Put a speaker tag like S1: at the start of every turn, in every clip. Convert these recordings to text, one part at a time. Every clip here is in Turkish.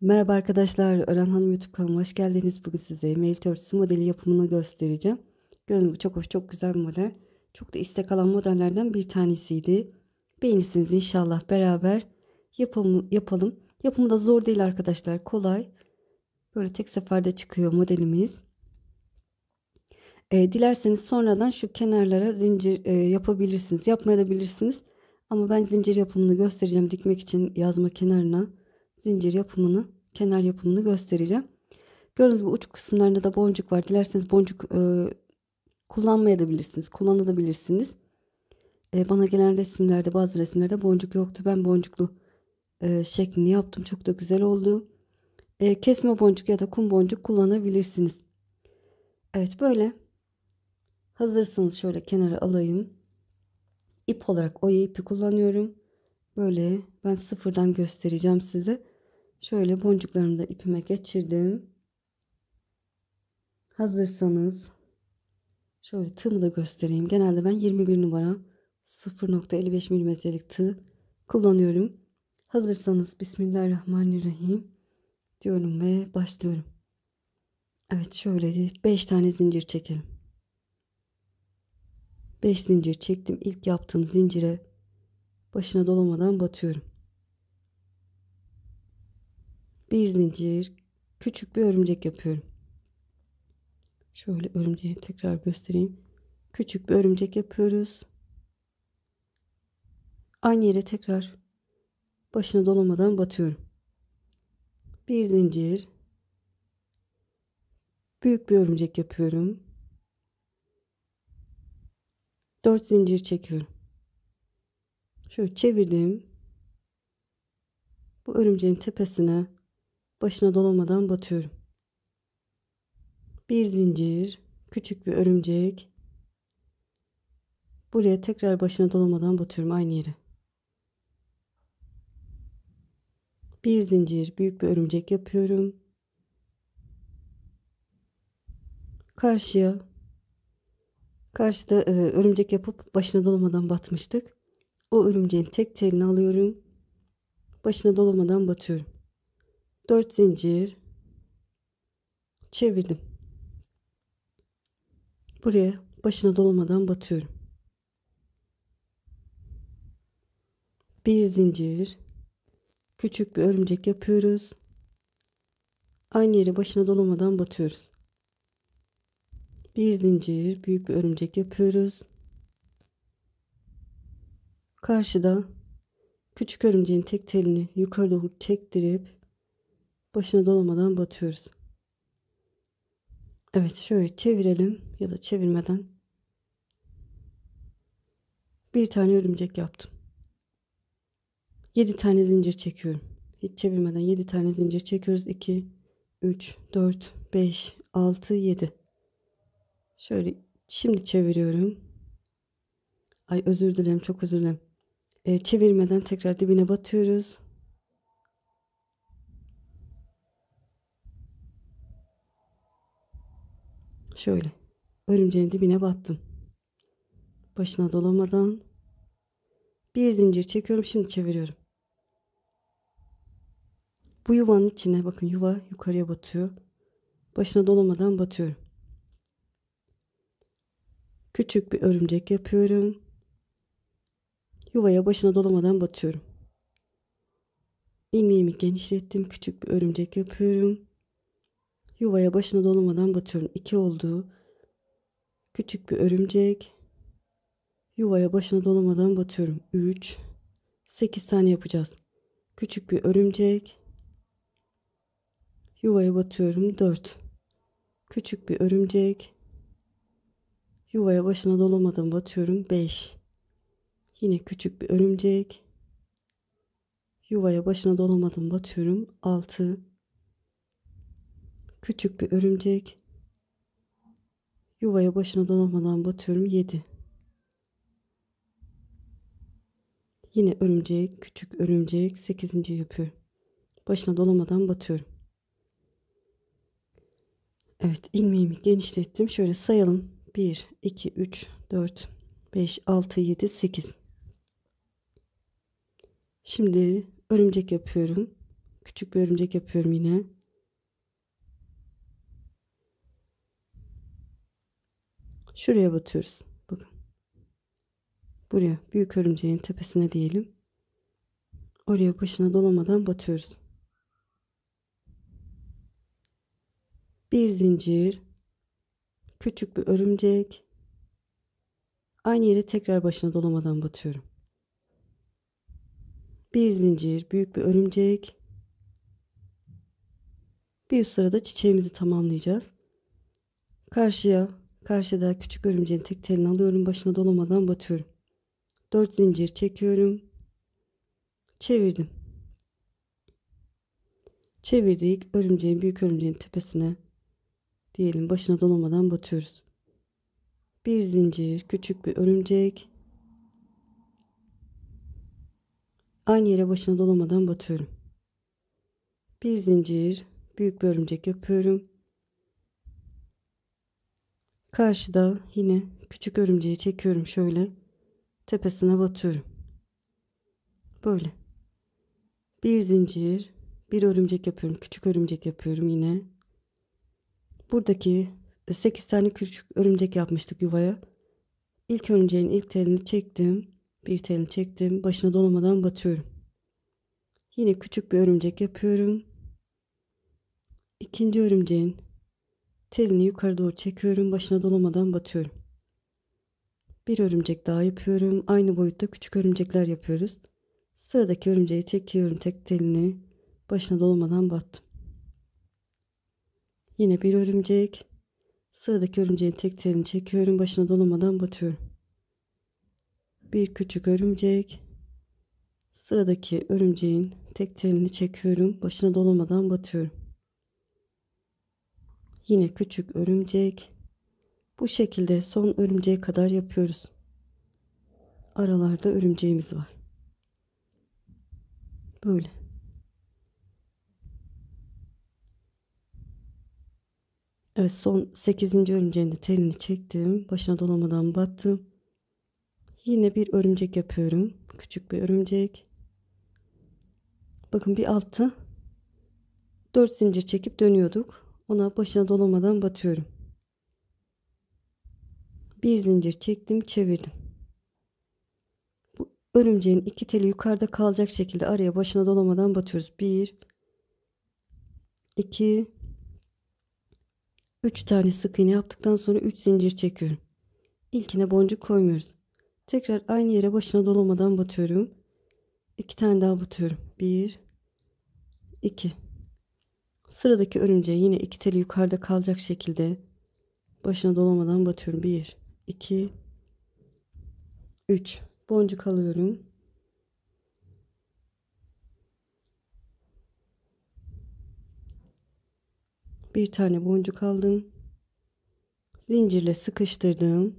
S1: Merhaba arkadaşlar, Ören Hanım YouTube kanalıma hoş geldiniz. Bugün size merit örtüsü modeli yapımını göstereceğim. Gördüğünüz gibi çok hoş, çok güzel bir model. Çok da istek alan modellerden bir tanesiydi. Beğenirsiniz inşallah beraber yapalım. yapalım. Yapımı da zor değil arkadaşlar, kolay. Böyle tek seferde çıkıyor modelimiz. E, dilerseniz sonradan şu kenarlara zincir e, yapabilirsiniz, Yapmayabilirsiniz. Ama ben zincir yapımını göstereceğim dikmek için yazma kenarına zincir yapımını, kenar yapımını göstereceğim. Gördüğünüz bu uç kısımlarında da boncuk var. Dilerseniz boncuk e, kullanmayabilirsiniz, kullanabilirsiniz. E, bana gelen resimlerde, bazı resimlerde boncuk yoktu. Ben boncuklu e, şeklini yaptım. Çok da güzel oldu. E, kesme boncuk ya da kum boncuk kullanabilirsiniz. Evet böyle. Hazırsanız şöyle kenara alayım. İp olarak o ipi kullanıyorum. Böyle ben sıfırdan göstereceğim size. Şöyle boncuklarını da ipime geçirdim. Hazırsanız şöyle tığımı da göstereyim. Genelde ben 21 numara 0.55 milimetrelik tığ kullanıyorum. Hazırsanız Bismillahirrahmanirrahim diyorum ve başlıyorum. Evet şöyle 5 tane zincir çekelim. 5 zincir çektim. İlk yaptığım zincire başına dolamadan batıyorum bir zincir küçük bir örümcek yapıyorum. Şöyle örümceği tekrar göstereyim. Küçük bir örümcek yapıyoruz. Aynı yere tekrar başına dolamadan batıyorum. Bir zincir büyük bir örümcek yapıyorum. 4 zincir çekiyorum. Şöyle çevirdim. Bu örümceğin tepesine başına dolamadan batıyorum. Bir zincir, küçük bir örümcek. Buraya tekrar başına dolamadan batıyorum aynı yere. Bir zincir, büyük bir örümcek yapıyorum. Karşıya Karşıda e, örümcek yapıp başına dolamadan batmıştık. O örümceğin tek telini alıyorum. Başına dolamadan batıyorum. 4 zincir çevirdim. Buraya başına dolamadan batıyorum. Bir zincir küçük bir örümcek yapıyoruz. Aynı yere başına dolamadan batıyoruz. Bir zincir büyük bir örümcek yapıyoruz. Karşıda küçük örümceğin tek telini yukarı doğru çektirip başına dolamadan batıyoruz. Evet şöyle çevirelim ya da çevirmeden bir tane örümcek yaptım. 7 tane zincir çekiyorum. Hiç çevirmeden 7 tane zincir çekiyoruz. 2, 3, 4, 5, 6, 7. Şöyle şimdi çeviriyorum. Ay özür dilerim çok özür dilerim. Ee, çevirmeden tekrar dibine batıyoruz. Şöyle. Örümceğin dibine battım. Başına dolamadan bir zincir çekiyorum. Şimdi çeviriyorum. Bu yuvanın içine bakın yuva yukarıya batıyor. Başına dolamadan batıyorum. Küçük bir örümcek yapıyorum. Yuvaya başına dolamadan batıyorum. İlmeğimi genişlettim. Küçük bir örümcek yapıyorum. Yuvaya başına dolamadan batıyorum. İki oldu. Küçük bir örümcek. Yuvaya başına dolamadan batıyorum. 3 8 tane yapacağız. Küçük bir örümcek. Yuvaya batıyorum. 4 Küçük bir örümcek. Yuvaya başına dolamadan batıyorum. 5 Yine küçük bir örümcek. Yuvaya başına dolamadan batıyorum. 6 Küçük bir örümcek. Yuvaya başına dolanmadan batıyorum. yedi. Yine örümcek, küçük örümcek. sekizinci yapıyor. Başına dolamadan batıyorum. Evet ilmeğimi genişlettim. Şöyle sayalım. 1, 2, 3, 4, 5, 6, 7, 8. Şimdi örümcek yapıyorum. Küçük bir örümcek yapıyorum yine. Şuraya batıyoruz. Bakın. Buraya büyük örümceğin tepesine diyelim. Oraya başına dolamadan batıyoruz. Bir zincir, küçük bir örümcek. Aynı yere tekrar başına dolamadan batıyorum. Bir zincir, büyük bir örümcek. Bir üst sırada çiçeğimizi tamamlayacağız. Karşıya Karşıda küçük örümceğin tek telini alıyorum. Başına dolamadan batıyorum. Dört zincir çekiyorum. Çevirdim. Çevirdik. Örümceğin büyük örümceğin tepesine diyelim başına dolamadan batıyoruz. Bir zincir, küçük bir örümcek. Aynı yere başına dolamadan batıyorum. Bir zincir, büyük bir örümcek yapıyorum. Karşıda yine küçük örümceği çekiyorum şöyle. Tepesine batıyorum. Böyle. Bir zincir, bir örümcek yapıyorum. Küçük örümcek yapıyorum yine. Buradaki 8 e, tane küçük örümcek yapmıştık yuvaya. İlk örümceğin ilk telini çektim. Bir telini çektim. Başına dolamadan batıyorum. Yine küçük bir örümcek yapıyorum. İkinci örümceğin Telini yukarı doğru çekiyorum. Başına dolamadan batıyorum. Bir örümcek daha yapıyorum. Aynı boyutta küçük örümcekler yapıyoruz. Sıradaki örümceği çekiyorum tek telini. Başına dolamadan battım. Yine bir örümcek. Sıradaki örümceğin tek telini çekiyorum. Başına dolamadan batıyorum. Bir küçük örümcek. Sıradaki örümceğin tek telini çekiyorum. Başına dolamadan batıyorum. Yine küçük örümcek. Bu şekilde son örümceğe kadar yapıyoruz. Aralarda örümceğimiz var. Böyle. Evet son 8. örümceğin de telini çektim. Başına dolamadan battım. Yine bir örümcek yapıyorum. Küçük bir örümcek. Bakın bir altı 4 zincir çekip dönüyorduk ona başına dolamadan batıyorum. Bir zincir çektim çevirdim. Bu örümceğin iki teli yukarıda kalacak şekilde araya başına dolamadan batıyoruz. Bir, iki, üç tane sık iğne yaptıktan sonra üç zincir çekiyorum. İlkine boncuk koymuyoruz. Tekrar aynı yere başına dolamadan batıyorum. İki tane daha batıyorum. Bir, iki. Sıradaki örümceği yine iki teli yukarıda kalacak şekilde başına dolamadan batıyorum. Bir, iki, üç Boncuk alıyorum. Bir tane boncuk aldım. Zincirle sıkıştırdım.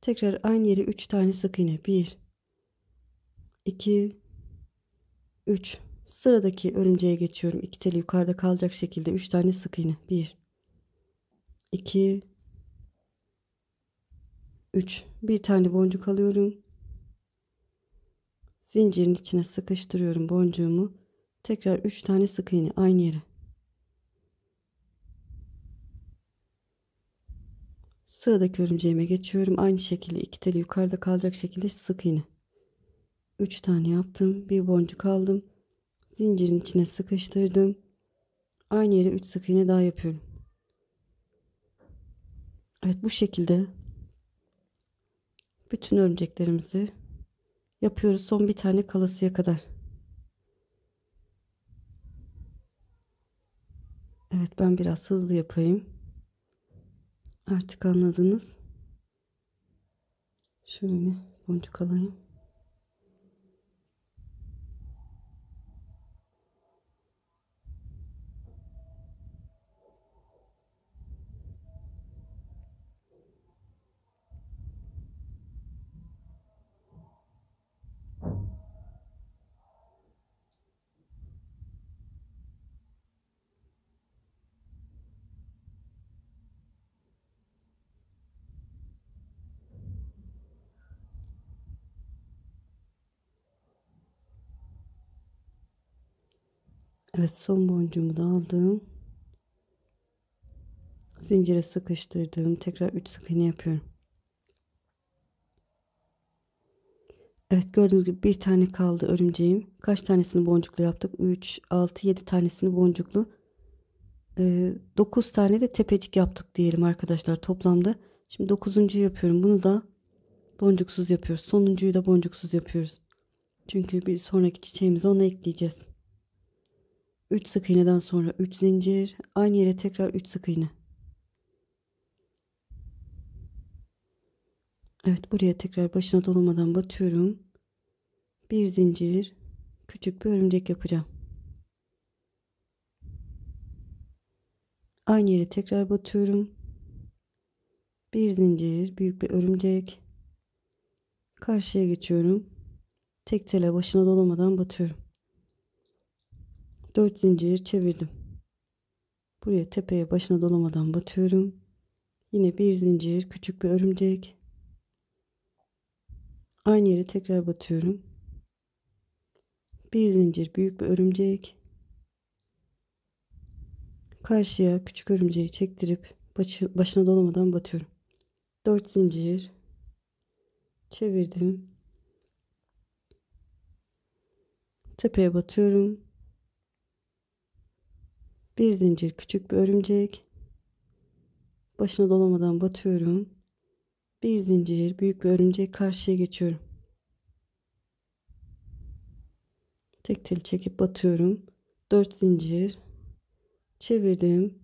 S1: Tekrar aynı yere üç tane sık iğne. Bir, iki, üç. Sıradaki örümceğe geçiyorum. İki teli yukarıda kalacak şekilde üç tane sık iğne. Bir, iki, üç. Bir tane boncuk alıyorum. Zincirin içine sıkıştırıyorum boncuğumu. Tekrar üç tane sık iğne aynı yere. Sıradaki örümceğime geçiyorum. Aynı şekilde iki teli yukarıda kalacak şekilde sık iğne. Üç tane yaptım. Bir boncuk aldım. Zincirin içine sıkıştırdım. Aynı yere 3 sık iğne daha yapıyorum. Evet bu şekilde bütün örümceklerimizi yapıyoruz son bir tane kalasıya kadar. Evet ben biraz hızlı yapayım. Artık anladınız. Şöyle boncuk alayım. Evet son boncuğumu da aldım. Zincire sıkıştırdım. Tekrar 3 sık iğne yapıyorum. Evet gördüğünüz gibi bir tane kaldı örümceğim. Kaç tanesini boncuklu yaptık? 3, 6, 7 tanesini boncuklu. 9 ee, tane de tepecik yaptık diyelim arkadaşlar toplamda. Şimdi 9. yapıyorum. Bunu da boncuksuz yapıyoruz. Sonuncuyu da boncuksuz yapıyoruz. Çünkü bir sonraki çiçeğimizi ona ekleyeceğiz. 3 sık iğneden sonra 3 zincir aynı yere tekrar 3 sık iğne Evet buraya tekrar başına dolamadan batıyorum bir zincir küçük bir örümcek yapacağım aynı yere tekrar batıyorum bir zincir büyük bir örümcek karşıya geçiyorum tek tele başına dolamadan batıyorum 4 zincir çevirdim. Buraya tepeye başına dolamadan batıyorum. Yine bir zincir, küçük bir örümcek. Aynı yere tekrar batıyorum. Bir zincir, büyük bir örümcek. Karşıya küçük örümceği çektirip başına dolamadan batıyorum. 4 zincir çevirdim. Tepeye batıyorum. Bir zincir küçük bir örümcek. Başına dolamadan batıyorum. Bir zincir büyük bir örümcek karşıya geçiyorum. Tek tel çekip batıyorum. Dört zincir. Çevirdim.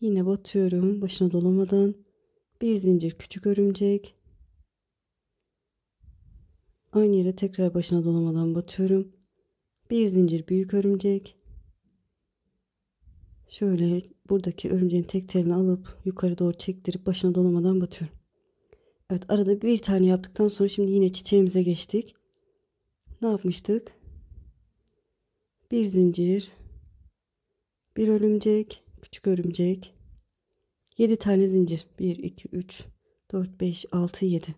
S1: Yine batıyorum. Başına dolamadan. Bir zincir küçük örümcek. Aynı yere tekrar başına dolamadan batıyorum. Bir zincir büyük örümcek. Şöyle buradaki örümceğin tek telini alıp yukarı doğru çektirip başına dolamadan batıyorum. Evet arada bir tane yaptıktan sonra şimdi yine çiçeğimize geçtik. Ne yapmıştık? Bir zincir, bir örümcek, küçük örümcek, 7 tane zincir. 1, 2, 3, 4, 5, 6, 7.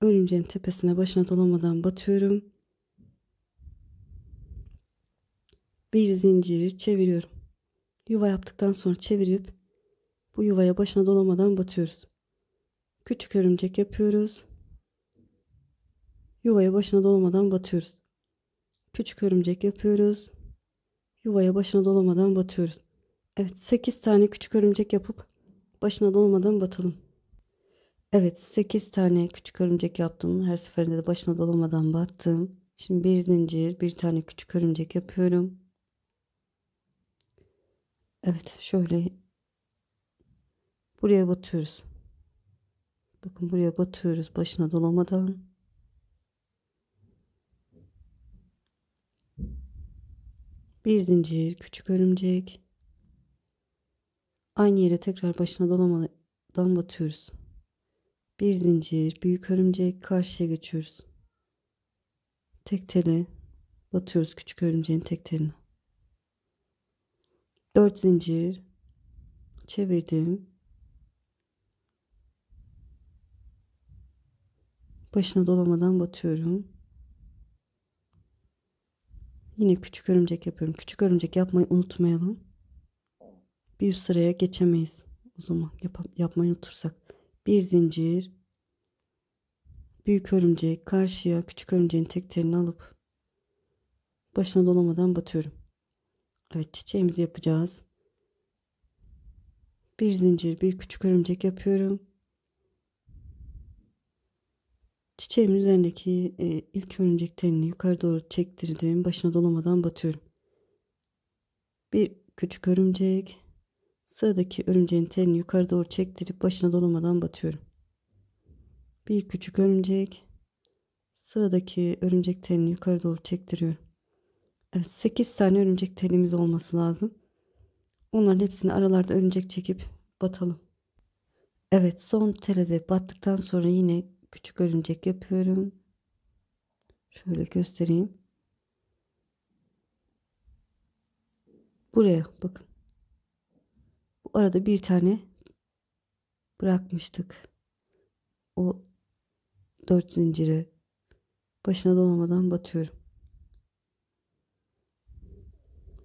S1: Örümceğin tepesine başına dolamadan batıyorum. bir zincir çeviriyorum. Yuva yaptıktan sonra çevirip bu yuvaya başına dolamadan batıyoruz. Küçük örümcek yapıyoruz. Yuvaya başına dolamadan batıyoruz. Küçük örümcek yapıyoruz. Yuvaya başına dolamadan batıyoruz. Evet 8 tane küçük örümcek yapıp başına dolamadan batalım. Evet 8 tane küçük örümcek yaptım. Her seferinde de başına dolamadan battım. Şimdi bir zincir bir tane küçük örümcek yapıyorum. Evet şöyle buraya batıyoruz. Bakın buraya batıyoruz başına dolamadan. Bir zincir, küçük örümcek. Aynı yere tekrar başına dolamadan batıyoruz. Bir zincir, büyük örümcek, karşıya geçiyoruz. Tek tele batıyoruz küçük örümceğin tek teline. 4 zincir çevirdim. Başına dolamadan batıyorum. Yine küçük örümcek yapıyorum. Küçük örümcek yapmayı unutmayalım. Bir üst sıraya geçemeyiz. O zaman yap yapmayı unutursak. Bir zincir. Büyük örümcek karşıya küçük örümceğin tek telini alıp başına dolamadan batıyorum. Evet çiçeğimizi yapacağız. Bir zincir bir küçük örümcek yapıyorum. Çiçeğimin üzerindeki e, ilk örümcek telini yukarı doğru çektirdim. Başına dolamadan batıyorum. Bir küçük örümcek. Sıradaki örümceğin telini yukarı doğru çektirip başına dolamadan batıyorum. Bir küçük örümcek. Sıradaki örümcek telini yukarı doğru çektiriyorum. Evet 8 tane örümcek telimiz olması lazım. Onların hepsini aralarda örümcek çekip batalım. Evet son telede battıktan sonra yine küçük örümcek yapıyorum. Şöyle göstereyim. Buraya bakın. Bu arada bir tane bırakmıştık. O 4 zinciri başına dolamadan batıyorum.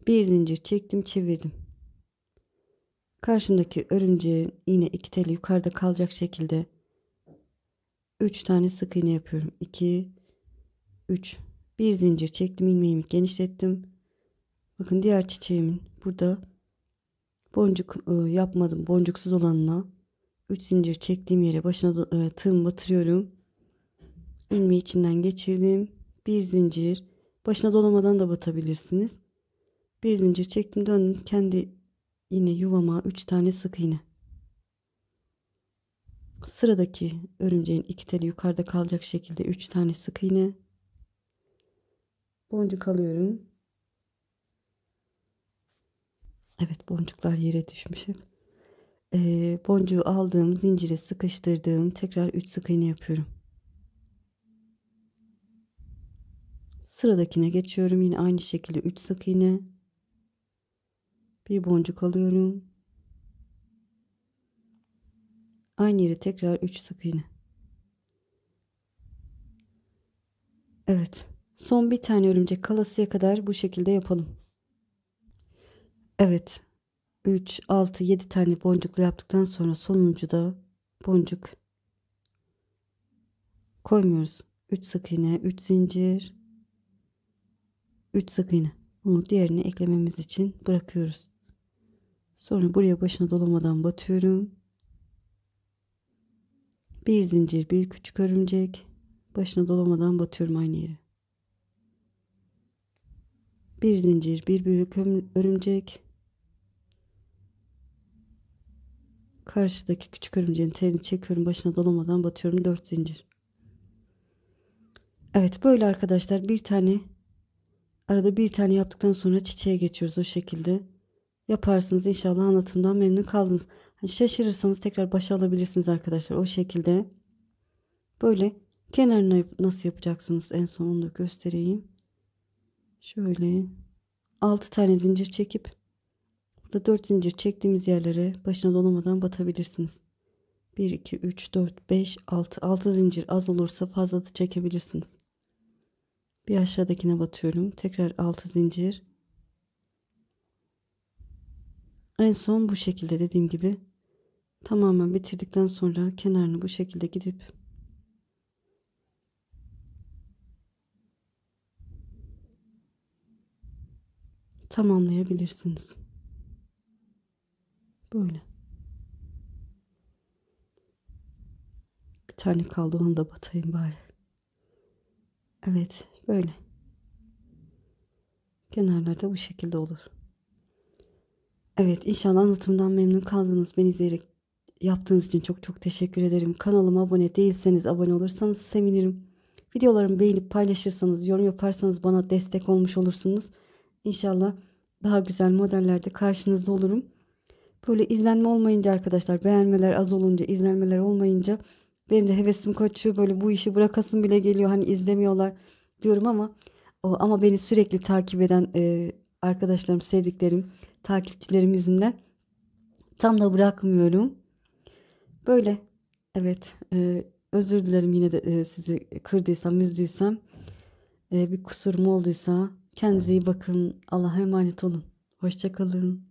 S1: Bir zincir çektim çevirdim. Karşımdaki örümceğin yine iki teli yukarıda kalacak şekilde üç tane sık iğne yapıyorum. 2 üç. bir zincir çektim ilmeğimi genişlettim. Bakın diğer çiçeğimin burada boncuk e, yapmadım boncuksuz olanına üç zincir çektiğim yere başına da, e, tığımı batırıyorum. İlmeği içinden geçirdim. Bir zincir başına dolamadan da batabilirsiniz. Bir zincir çektim döndüm kendi yine yuvama 3 tane sık iğne. Sıradaki örümceğin iki teli yukarıda kalacak şekilde 3 tane sık iğne. Boncuk alıyorum. Evet boncuklar yere düşmüş Ee, boncuğu aldığım zincire sıkıştırdığım tekrar 3 sık iğne yapıyorum. Sıradakine geçiyorum yine aynı şekilde 3 sık iğne bir boncuk alıyorum. Aynı yere tekrar 3 sık iğne. Evet. Son bir tane örümcek kalasıya kadar bu şekilde yapalım. Evet. 3, 6, 7 tane boncuklu yaptıktan sonra sonuncu da boncuk koymuyoruz. 3 sık iğne, 3 zincir, 3 sık iğne. Bunu diğerini eklememiz için bırakıyoruz. Sonra buraya başına dolamadan batıyorum. Bir zincir, bir küçük örümcek. Başına dolamadan batıyorum aynı yere. Bir zincir, bir büyük örümcek. Karşıdaki küçük örümceğin telini çekiyorum. Başına dolamadan batıyorum. Dört zincir. Evet böyle arkadaşlar bir tane arada bir tane yaptıktan sonra çiçeğe geçiyoruz o şekilde yaparsınız. İnşallah anlatımdan memnun kaldınız. Yani şaşırırsanız tekrar başa alabilirsiniz arkadaşlar. O şekilde böyle kenarını nasıl yapacaksınız en sonunda göstereyim. Şöyle 6 tane zincir çekip burada 4 zincir çektiğimiz yerlere başına dolamadan batabilirsiniz. 1, 2, 3, 4, 5, 6. 6 zincir az olursa fazla da çekebilirsiniz. Bir aşağıdakine batıyorum. Tekrar 6 zincir. En son bu şekilde dediğim gibi tamamen bitirdikten sonra kenarını bu şekilde gidip tamamlayabilirsiniz. Böyle. Bir tane kaldı onu da batayım bari. Evet böyle. Kenarlarda bu şekilde olur. Evet inşallah anlatımdan memnun kaldınız. Beni izleyerek yaptığınız için çok çok teşekkür ederim. Kanalıma abone değilseniz abone olursanız sevinirim. Videolarımı beğenip paylaşırsanız, yorum yaparsanız bana destek olmuş olursunuz. İnşallah daha güzel modellerde karşınızda olurum. Böyle izlenme olmayınca arkadaşlar beğenmeler az olunca izlenmeler olmayınca benim de hevesim kaçıyor böyle bu işi bırakasın bile geliyor hani izlemiyorlar diyorum ama ama beni sürekli takip eden e, arkadaşlarım sevdiklerim takipçilerimizin de. Tam da bırakmıyorum. Böyle evet e, özür dilerim yine de e, sizi kırdıysam üzdüysem e, bir kusurum olduysa kendinize iyi bakın Allah'a emanet olun. Hoşçakalın.